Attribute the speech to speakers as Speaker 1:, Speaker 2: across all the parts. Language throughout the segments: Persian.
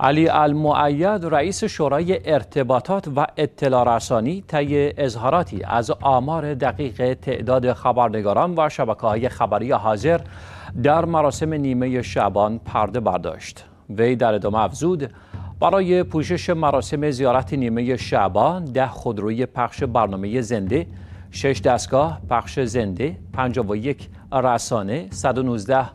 Speaker 1: علی المعید رئیس شورای ارتباطات و اطلاع رسانی طی اظهاراتی از آمار دقیق تعداد خبرنگاران و شبکه های خبری حاضر در مراسم نیمه شعبان پرده برداشت وی در ادامه افزود برای پوشش مراسم زیارت نیمه شعبان ده خودروی پخش برنامه زنده شش دستگاه پخش زنده 51 رسانه 119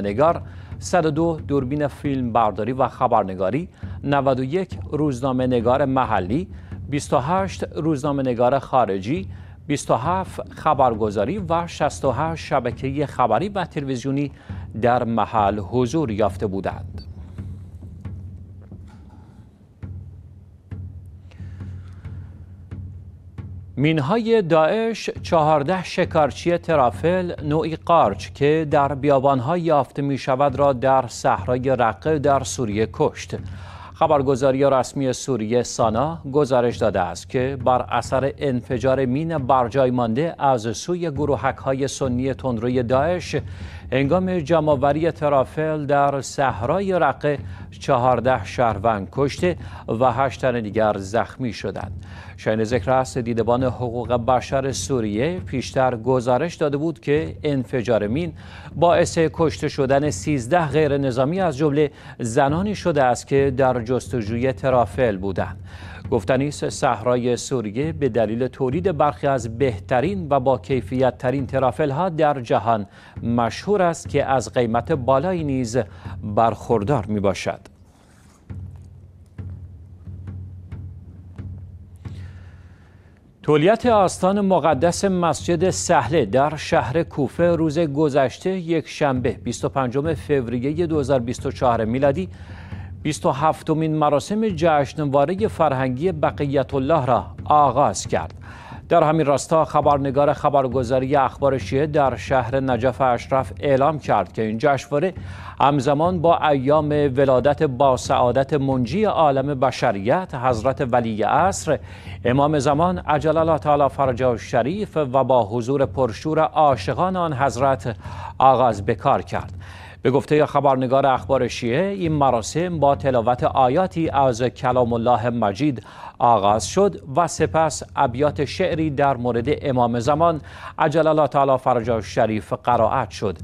Speaker 1: نگار 102 دوربین فیلم برداری و خبرنگاری 91 روزنامه نگار محلی 28 روزنامه نگار خارجی 27 خبرگزاری و 68 شبکه خبری و تلویزیونی در محل حضور یافته بودند مینهای داعش 14 شکارچی ترافل نوعی قارچ که در بیابانها یافته می شود را در صحرای رقه در سوریه کشت خبرگزاری رسمی سوریه سانا گزارش داده است که بر اثر انفجار مین برجای مانده از سوی گروهک های سنی تندروی داعش انگام جمعآوری ترافل در صحرای رقه 14 شهروند کشته و 8 تن دیگر زخمی شدند. شاین ذکر است دیدبان حقوق بشر سوریه پیشتر گزارش داده بود که انفجار مین باعث کشته شدن 13 غیر نظامی از جمله زنانی شده است که در جستجوی ترافل بودند. گفتنی است صحرای سوریه به دلیل تولید برخی از بهترین و با کیفیت ترین ترافل ها در جهان مشهور است که از قیمت بالایی نیز برخوردار می باشد. تولیت آستان مقدس مسجد سهله در شهر کوفه روز گذشته یک شنبه 25 فوریه 2024 میلادی 27 مین مراسم جشنواره فرهنگی بقیت الله را آغاز کرد در همین راستا خبرنگار خبرگزاری اخبار شیعه در شهر نجف اشرف اعلام کرد که این جشنواره همزمان با ایام ولادت با سعادت منجی عالم بشریت حضرت ولی عصر امام زمان عجل الله تعالی فرجه و شریف و با حضور پرشور عاشقان آن حضرت آغاز بکار کرد به گفته خبرنگار اخبار شیعه این مراسم با تلاوت آیاتی از کلام الله مجید آغاز شد و سپس ابیات شعری در مورد امام زمان عجل الله تعالی فرجا شریف قرائت شد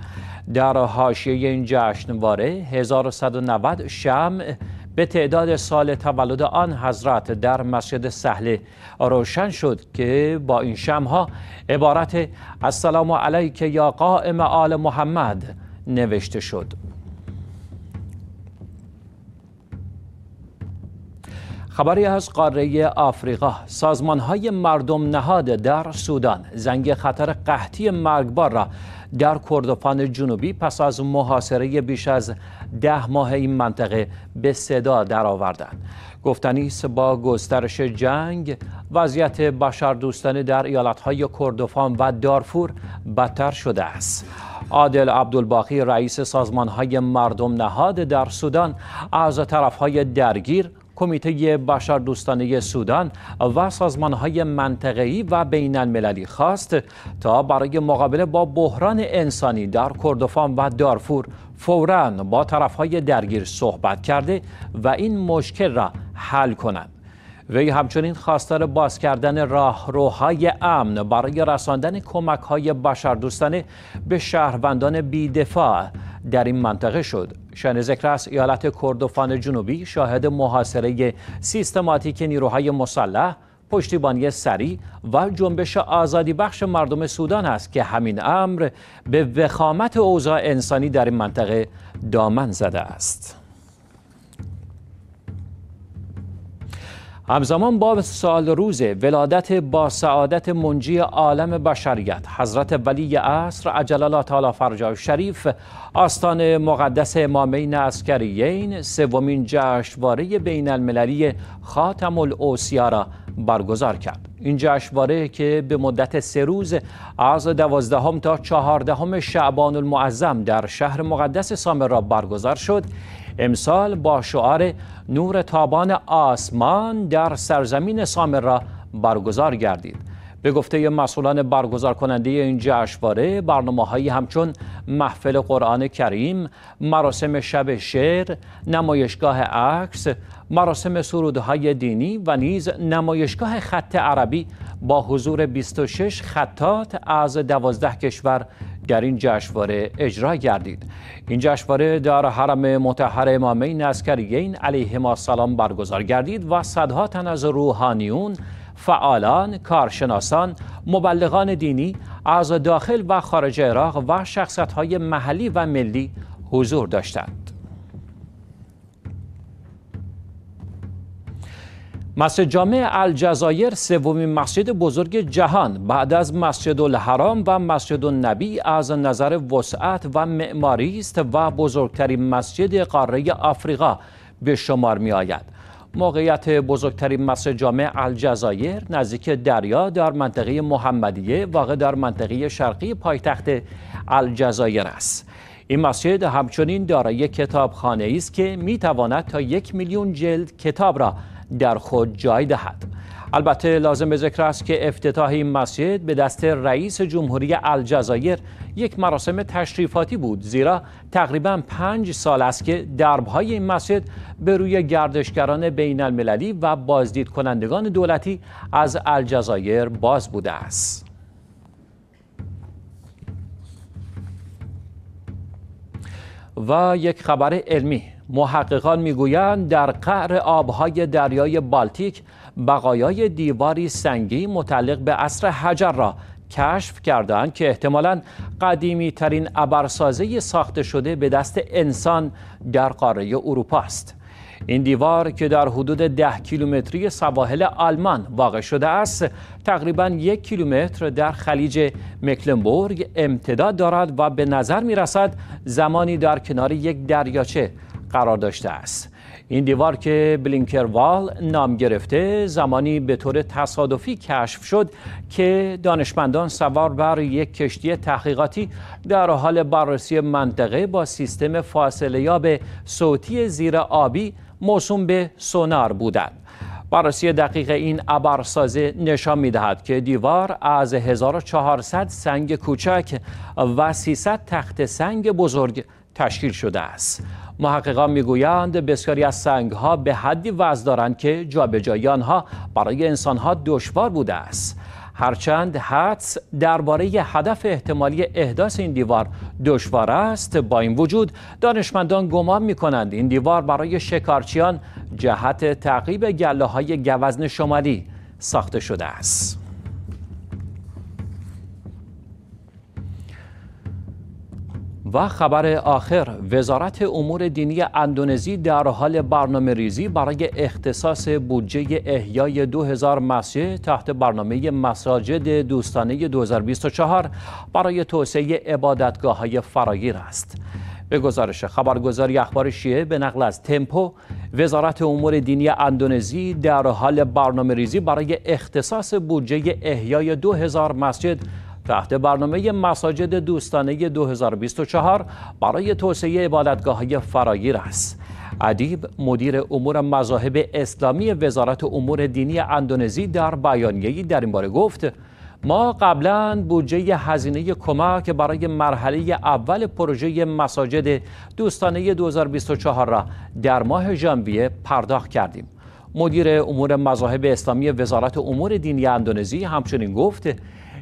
Speaker 1: در حاشیه این جشنواره 1190 شمع به تعداد سال تولد آن حضرت در مسجد سهله روشن شد که با این شمها عبارت السلام علیک یا قائم آل محمد نوشته شد خبری از قاره آفریقا سازمان های مردم نهاد در سودان زنگ خطر قحطی مرگبار را در کردفان جنوبی پس از محاصره بیش از ده ماه این منطقه به صدا درآوردند گفتنی است با گسترش جنگ وضعیت بشردوستانه در ایالتهای کردفان و دارفور بدتر شده است عادل عبدالباقی رئیس سازمان های مردم نهاد در سودان از طرف های درگیر کمیته بشردوستانه سودان و سازمان های منطقه‌ای و بین المللی خواست تا برای مقابله با بحران انسانی در کردفان و دارفور فوراً با طرف های درگیر صحبت کرده و این مشکل را حل کنند. وی همچنین خواستار باز کردن راهروهای امن برای رساندن کمک های بشردوستانه به شهروندان بیدفاع در این منطقه شد شن است ایالت کردوفان جنوبی شاهد محاصره سیستماتیک نیروهای مسلح پشتیبانی سریع و جنبش آزادی بخش مردم سودان است که همین امر به وخامت اوضاع انسانی در این منطقه دامن زده است. همزمان با سال روز ولادت با سعادت منجی عالم بشریت حضرت ولی عصر عجل الله تعالی فرجا شریف آستان مقدس امامین عسکریین سومین جشنواره بین المللی خاتم الاوسیا را برگزار کرد این جشنواره که به مدت سه روز از دوازدهم تا چهاردهم شعبان المعظم در شهر مقدس سامر را برگزار شد امسال با شعار نور تابان آسمان در سرزمین را برگزار گردید به گفته مسئولان برگزار کننده این جشنواره برنامه هایی همچون محفل قرآن کریم، مراسم شب شعر، نمایشگاه عکس، مراسم سرودهای دینی و نیز نمایشگاه خط عربی با حضور 26 خطات از 12 کشور در این جشنواره اجرا گردید این جشنواره در حرم متحر امامین عسکریین علیهما سلام برگزار گردید و صدها تن از روحانیون فعالان، کارشناسان، مبلغان دینی از داخل و خارج عراق و شخصت محلی و ملی حضور داشتند. مسجد جامع الجزایر سومین مسجد بزرگ جهان بعد از مسجد الحرام و مسجد النبی از نظر وسعت و معماری است و بزرگترین مسجد قاره آفریقا به شمار می آید. موقعیت بزرگترین مسجد جامع الجزایر نزدیک دریا در منطقه محمدیه واقع در منطقه شرقی پایتخت الجزایر است. این مسجد همچنین دارای کتابخانه ای است که می تواند تا یک میلیون جلد کتاب را در خود جای دهد البته لازم به ذکر است که افتتاح این مسجد به دست رئیس جمهوری الجزایر یک مراسم تشریفاتی بود زیرا تقریبا پنج سال است که دربهای این مسجد به روی گردشگران بین المللی و بازدید کنندگان دولتی از الجزایر باز بوده است. و یک خبر علمی محققان میگویند در قعر آبهای دریای بالتیک بقایای دیواری سنگی متعلق به عصر حجر را کشف کردند که احتمالا قدیمی ترین ابرسازه ساخته شده به دست انسان در قاره اروپا است. این دیوار که در حدود ده کیلومتری سواحل آلمان واقع شده است تقریبا یک کیلومتر در خلیج مکلنبورگ امتداد دارد و به نظر می رسد زمانی در کنار یک دریاچه قرار داشته است این دیوار که بلینکروال نام گرفته زمانی به طور تصادفی کشف شد که دانشمندان سوار بر یک کشتی تحقیقاتی در حال بررسی منطقه با سیستم فاصله به صوتی زیر آبی موسوم به سونار بودند بررسی دقیق این ابرسازی نشان میدهد که دیوار از 1400 سنگ کوچک و 300 تخت سنگ بزرگ تشکیل شده است محققان میگویند بسیاری از سنگ ها به حدی وزن دارند که جابجایی آنها برای انسان ها دشوار بوده است هرچند حدس درباره هدف احتمالی احداث این دیوار دشوار است با این وجود دانشمندان گمان می کنند این دیوار برای شکارچیان جهت تعقیب گله های گوزن شمالی ساخته شده است و خبر آخر وزارت امور دینی اندونزی در حال برنامه ریزی برای اختصاص بودجه احیای 2000 مسجد تحت برنامه مساجد دوستانه 2024 برای توسعه عبادتگاه های فراگیر است. به گزارش خبرگزاری اخبار شیعه به نقل از تمپو وزارت امور دینی اندونزی در حال برنامه ریزی برای اختصاص بودجه احیای 2000 مسجد تحت برنامه مساجد دوستانه 2024 برای توسعه عبادتگاه های فراگیر است. ادیب مدیر امور مذاهب اسلامی وزارت امور دینی اندونزی در بیانیه‌ای در این باره گفت ما قبلا بودجه هزینه کمک برای مرحله اول پروژه مساجد دوستانه 2024 را در ماه ژانویه پرداخت کردیم مدیر امور مذاهب اسلامی وزارت امور دینی اندونزی همچنین گفت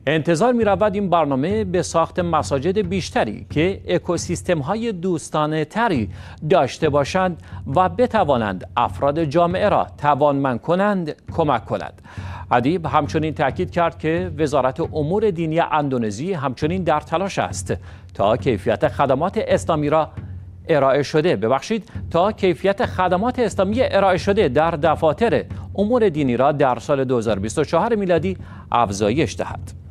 Speaker 1: انتظار می این برنامه به ساخت مساجد بیشتری که اکوسیستم های دوستانه تری داشته باشند و بتوانند افراد جامعه را توانمند کنند کمک کند ادیب همچنین تاکید کرد که وزارت امور دینی اندونزی همچنین در تلاش است تا کیفیت خدمات اسلامی را ارائه شده ببخشید تا کیفیت خدمات اسلامی ارائه شده در دفاتر امور دینی را در سال 2024 میلادی افزایش دهد.